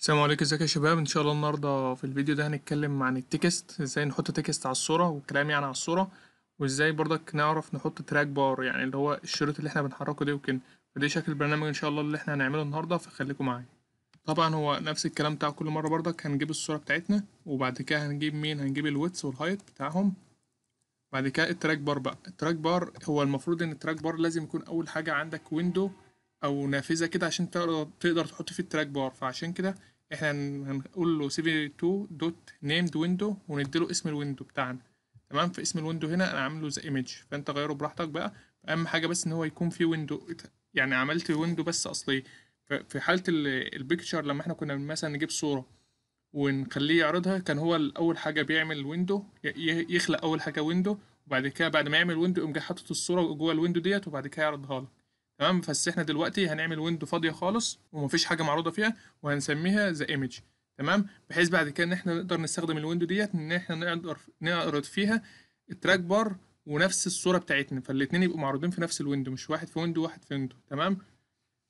السلام عليكم ازيك يا شباب ان شاء الله النهارده في الفيديو ده هنتكلم عن التكست ازاي نحط تكست على الصوره والكلام يعني على الصوره وازاي برضك نعرف نحط تراك بار يعني اللي هو الشريط اللي احنا بنحركه ده يمكن فدي شكل البرنامج ان شاء الله اللي احنا هنعمله النهارده فخليكم معايا طبعا هو نفس الكلام بتاع كل مره برضك هنجيب الصوره بتاعتنا وبعد كده هنجيب مين هنجيب الويتس والهايت بتاعهم بعد كده التراك بار بقى التراك بار هو المفروض ان التراك بار لازم يكون اول حاجه عندك ويندو او نافذه كده عشان تقدر تحط فيه التراك بار فعشان كده احنا هنقول له تو نيمد ويندو وندي ونديله اسم الويندو بتاعنا تمام في اسم الويندو هنا انا عامله زي ايمج فانت غيره براحتك بقى اهم حاجه بس ان هو يكون فيه ويندو يعني عملت ويندو بس اصليه في حاله البيكتشر لما احنا كنا مثلا نجيب صوره ونخليه يعرضها كان هو اول حاجه بيعمل ويندو يخلق اول حاجه ويندو وبعد كده بعد ما يعمل ويندو يقوم جاي حاطط الصوره جوه الويندو ديت وبعد كده يعرضها لك تمام بس احنا دلوقتي هنعمل ويندو فاضيه خالص ومفيش حاجه معروضه فيها وهنسميها ذا ايمج تمام بحيث بعد كده ان احنا نقدر نستخدم الويندو ديت ان احنا نقدر نعرض فيها التراك بار ونفس الصوره بتاعتنا فالاثنين يبقوا معروضين في نفس الويندو مش واحد في ويندو واحد في ويندو تمام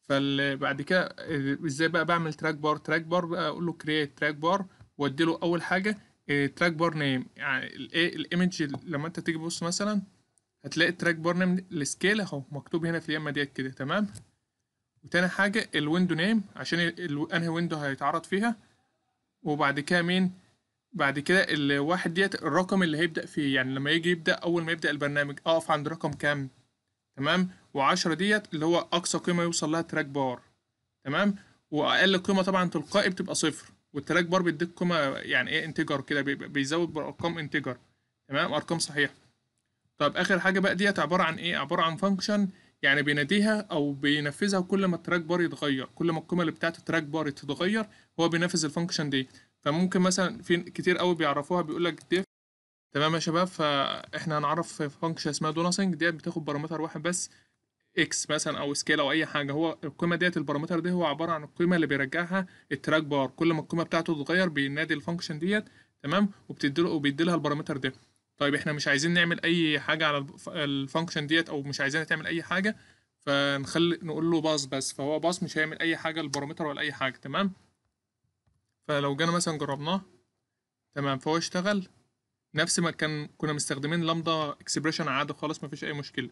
فبعد كده آه، ازاي بقى بعمل تراك بار تراك بار بقى اقول له كرييت تراك بار وادي له اول حاجه تراك بار نيم يعني الايه الايمج لما انت تيجي تبص مثلا هتلاقي التراك بار نيم السكيل اهو مكتوب هنا في اليمه ديت كده تمام وتاني حاجه الويندو نيم عشان انهي ويندو هيتعرض فيها وبعد كده مين بعد كده الواحد ديت الرقم اللي هيبدا فيه يعني لما يجي يبدا اول ما يبدا البرنامج اقف عند رقم كام تمام وعشرة ديت اللي هو اقصى قيمه يوصل لها تراك بار تمام واقل قيمه طبعا تلقائي بتبقى صفر والتراك بار بيديك قيمه يعني ايه انتجر كده بيزود بارقام انتجر تمام ارقام صحيحه طب آخر حاجة بقى ديت عبارة عن إيه؟ عبارة عن فانكشن يعني بيناديها أو بينفذها كل ما التراك بار يتغير، كل ما القيمة اللي بتاعة التراك بار تتغير هو بينفذ الفانكشن دي، فممكن مثلًا في كتير أوي بيعرفوها بيقول لك ديف تمام يا شباب فإحنا هنعرف فانكشن اسمها do ديت بتاخد بارامتر واحد بس إكس مثلًا أو سكيل أو أي حاجة هو القيمة ديت البارامتر ده هو عبارة عن القيمة اللي بيرجعها التراك بار، كل ما القيمة بتاعته تتغير بينادي الفانكشن ديت تمام وبتديله وبيديلها البارامتر ده. طيب احنا مش عايزين نعمل اي حاجه على الفانكشن ديت او مش عايزينها تعمل اي حاجه فنخلي نقول له باص بس فهو باص مش هيعمل اي حاجه للبارامتر ولا اي حاجه تمام فلو جينا مثلا جربناه تمام فهو اشتغل نفس ما كان كنا مستخدمين لامدا اكسبريشن عادي خالص مفيش اي مشكله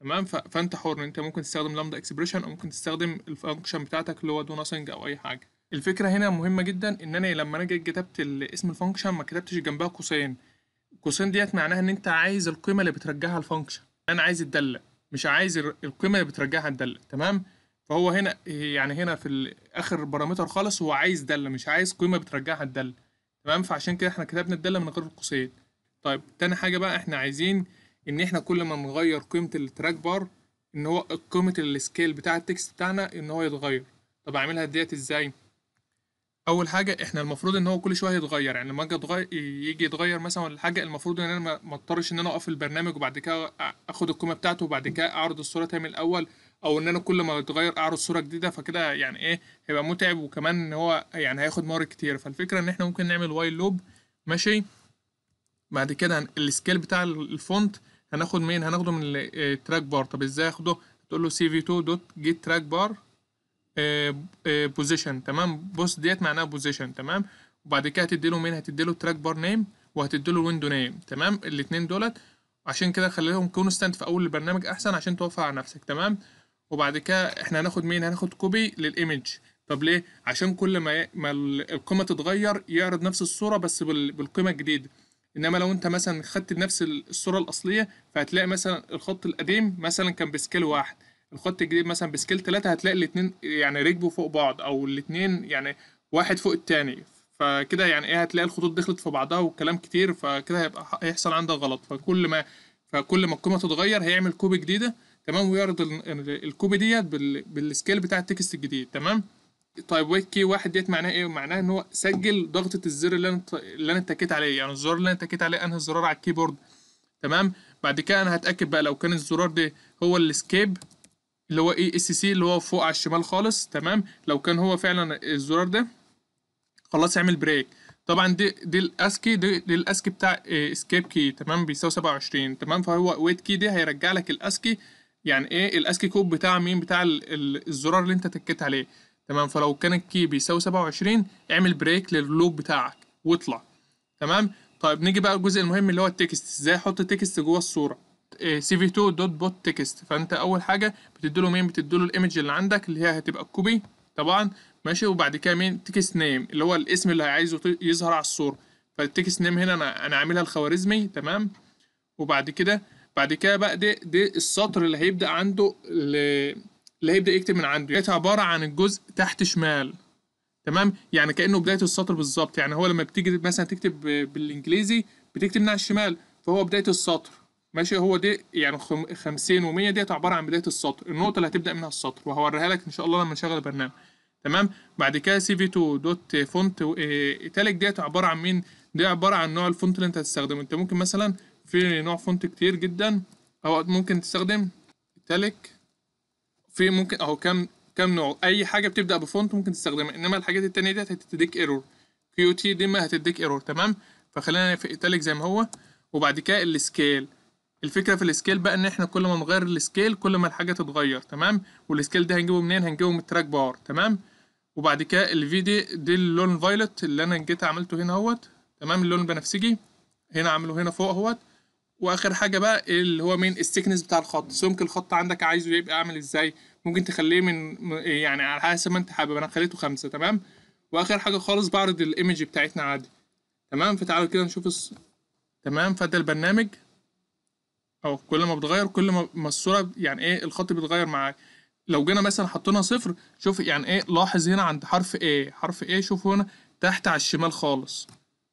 تمام فانت حر انت ممكن تستخدم لامدا اكسبريشن او ممكن تستخدم الفانكشن بتاعتك اللي هو دو ناثينج او اي حاجه الفكره هنا مهمه جدا ان انا لما انا جيت كتبت اسم الفانكشن ما كتبتش جنبها قوسين القوسين ديت معناها ان انت عايز القيمه اللي بترجعها الفانكشن انا عايز الداله مش عايز القيمه اللي بترجعها الداله تمام فهو هنا يعني هنا في اخر بارامتر خالص هو عايز داله مش عايز قيمه بترجعها الداله تمام فعشان كده احنا كتبنا الداله من غير القوسين طيب تاني حاجه بقى احنا عايزين ان احنا كل ما نغير قيمه التراك بار ان هو قيمه السكيل بتاع التكست بتاعنا ان هو يتغير طب اعملها ديت ازاي اول حاجه احنا المفروض ان هو كل شويه يتغير يعني لما اجي يتغير يجي يتغير مثلا ولا حاجه المفروض ان انا ما اضطرش ان انا اقف البرنامج وبعد كده اخد القيمه بتاعته وبعد كده اعرض الصوره تاني من الاول او ان انا كل ما يتغير اعرض صوره جديده فكده يعني ايه هيبقى متعب وكمان ان هو يعني هياخد موارد كتير فالفكره ان احنا ممكن نعمل وايل لوب ماشي بعد كده السكيل بتاع الفونت هناخد مين هناخده من التراك آه، بار طب ازاي اخده تقول له cv2 بار بوزيشن آه، آه، تمام بوست ديت معناها بوزيشن تمام وبعد كده هتديله مين هتديله تراك بار نيم وهتديله ويندو نيم تمام الاثنين دولت عشان كده خليهم كونستانت في اول البرنامج احسن عشان توفر على نفسك تمام وبعد كده احنا هناخد مين هناخد كوبي للايمج طب ليه عشان كل ما ما القيمه تتغير يعرض نفس الصوره بس بالقيمه الجديده انما لو انت مثلا خدت نفس الصوره الاصليه فهتلاقي مثلا الخط القديم مثلا كان بسكيل واحد الخط الجديد مثلا بسكيل 3 هتلاقي الاثنين يعني ركبوا فوق بعض او الاثنين يعني واحد فوق الثاني فكده يعني ايه هتلاقي الخطوط دخلت في بعضها وكلام كتير فكده هيبقى هيحصل عندك غلط فكل ما فكل ما القيمه تتغير هيعمل كوبي جديده تمام ويعرض الكوبي ديت بالسكيل بتاع التكست الجديد تمام طيب ويت كي واحد ديت معناه ايه معناه ان هو سجل ضغطه الزر اللي انا اللي انا اتكيت عليه يعني الزرار اللي انا اتكيت عليه انهي الزرار على الكيبورد تمام بعد كده انا هتاكد بقى لو كان الزرار ده هو الاسكيب اللي هو اي اس سي اللي هو فوق على الشمال خالص تمام لو كان هو فعلا الزرار ده خلاص اعمل بريك طبعا دي دي الاسكي دي, دي الاسكي بتاع اسكيب آه، كي تمام بيساوي 27 تمام فهو ويت كي دي هيرجع لك الاسكي يعني ايه الاسكي كود بتاع مين بتاع الزرار اللي انت تكيت عليه تمام فلو كان الكي بيساوي 27 اعمل بريك لللوب بتاعك واطلع تمام طيب نيجي بقى الجزء المهم اللي هو التكست ازاي احط تكست جوه الصوره سي في دوت بوت تكست فانت اول حاجه بتدي له مين بتدي له الايمج اللي عندك اللي هي هتبقى الكوبي طبعا ماشي وبعد كده مين تكست نيم اللي هو الاسم اللي عايزه يظهر على الصوره فالتكست نيم هنا انا انا عاملها الخوارزمي تمام وبعد كده بعد كده بقى ده ده السطر اللي هيبدا عنده اللي هيبدا يكتب من عنده ديت عباره عن الجزء تحت شمال تمام يعني كانه بدايه السطر بالظبط يعني هو لما بتيجي مثلا تكتب بالانجليزي بتكتب من على الشمال فهو بدايه السطر ماشي هو دي يعني 50 و100 ديت عباره عن بدايه السطر النقطه اللي هتبدا منها السطر وهوريها لك ان شاء الله لما نشغل البرنامج تمام بعد كده سي في 2 دوت فونت آه، ايتاليك ديت عباره عن مين دي عباره عن نوع الفونت اللي انت هتستخدمه انت ممكن مثلا في نوع فونت كتير جدا او ممكن تستخدم ايتاليك في ممكن اهو كام كام نوع اي حاجه بتبدا بفونت ممكن تستخدمها انما الحاجات التانية ديت هتديك ايرور كيو تي دي ما هتديك ايرور تمام فخلينا في ايتاليك زي ما هو وبعد كده السكيل الفكره في السكيل بقى ان احنا كل ما نغير السكيل كل ما الحاجه تتغير تمام والسكيل ده هنجيبه منين هنجيبه من التراك بار تمام وبعد كده الفي دي دي اللون فايلت اللي انا جيت عملته هنا اهوت تمام اللون بنفسجي هنا عامله هنا فوق اهوت واخر حاجه بقى اللي هو مين السكنس بتاع الخط سمك الخط عندك عايزه يبقى عامل ازاي ممكن تخليه من يعني على حسب ما انت حابب انا خليته خمسة تمام واخر حاجه خالص بعرض الايمج بتاعتنا عادي تمام فتعالوا كده نشوف الص... تمام فده البرنامج او كل ما بتغير كل ما ما الصوره يعني ايه الخط بيتغير معاك لو جينا مثلا حطينا صفر شوف يعني ايه لاحظ هنا عند حرف ايه حرف ايه شوف هنا تحت على الشمال خالص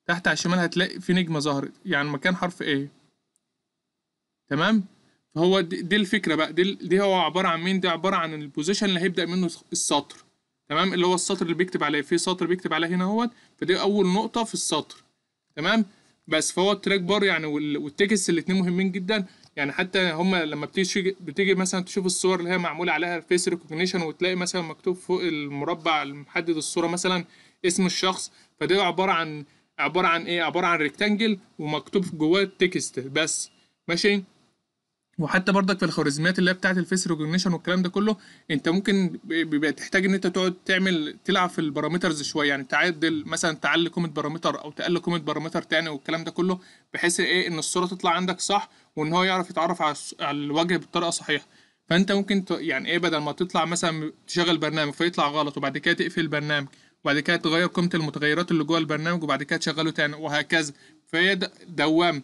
تحت على الشمال هتلاقي في نجمة ظهرت يعني مكان حرف ايه تمام فهو دي, دي الفكرة بقى دي, دي هو عبارة عن مين دي عبارة عن البوزيشن اللي هيبدأ منه السطر تمام اللي هو السطر اللي بيكتب عليه في سطر بيكتب عليه هنا اهوت فدي أول نقطة في السطر تمام بس فهو التراك بار يعني والتكست الاتنين مهمين جدا يعني حتى هما لما بتيجي بتيجي مثلا تشوف الصور اللي هي معموله عليها فيس ريكوجنيشن وتلاقي مثلا مكتوب فوق المربع المحدد الصوره مثلا اسم الشخص فده عباره عن عباره عن ايه عباره عن ريكتانجل ومكتوب جواه تكست بس ماشي وحتى برضك في الخوارزميات اللي هي بتاعت الفيس ريكوجنيشن والكلام ده كله انت ممكن بيبقى تحتاج ان انت تقعد تعمل تلعب في البارامترز شويه يعني تعدل مثلا تعلي كومنت بارامتر او تقل كومنت بارامتر تاني والكلام ده كله بحيث ايه ان الصوره تطلع عندك صح وان هو يعرف يتعرف على الوجه بطريقه صحيحه فانت ممكن يعني ايه بدل ما تطلع مثلا تشغل برنامج فيطلع غلط وبعد كده تقفل البرنامج وبعد كده تغير قيمه المتغيرات اللي جوه البرنامج وبعد كده تشغله تاني وهكذا فهي دوام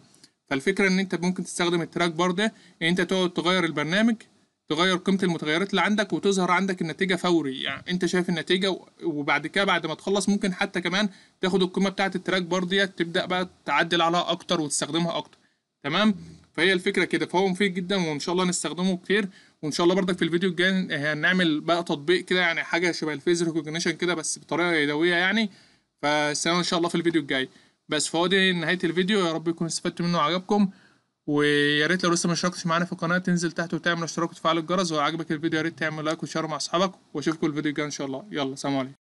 فالفكره ان انت ممكن تستخدم التراك بار ده ان انت تقعد تغير البرنامج تغير قيمه المتغيرات اللي عندك وتظهر عندك النتيجه فوري يعني انت شايف النتيجه وبعد كده بعد ما تخلص ممكن حتى كمان تاخد القيمه بتاعه التراك بار ديت تبدا بقى تعدل عليها اكتر وتستخدمها اكتر تمام فهي الفكره كده فهو مفيد جدا وان شاء الله نستخدمه كتير وان شاء الله بردك في الفيديو الجاي هنعمل بقى تطبيق كده يعني حاجه شبه الفيز ريكوجنيشن كده بس بطريقه يدويه يعني فسلام ان شاء الله في الفيديو الجاي بس فهو دي نهايه الفيديو يا رب يكون استفدتوا منه وعجبكم ويا ريت لو لسه ما اشتركتش معانا في القناه تنزل تحت وتعمل اشتراك وتفعل الجرس ولو عجبك الفيديو يا ريت تعمل لايك وشير مع اصحابك واشوفكم الفيديو الجاي ان شاء الله يلا سلام عليكم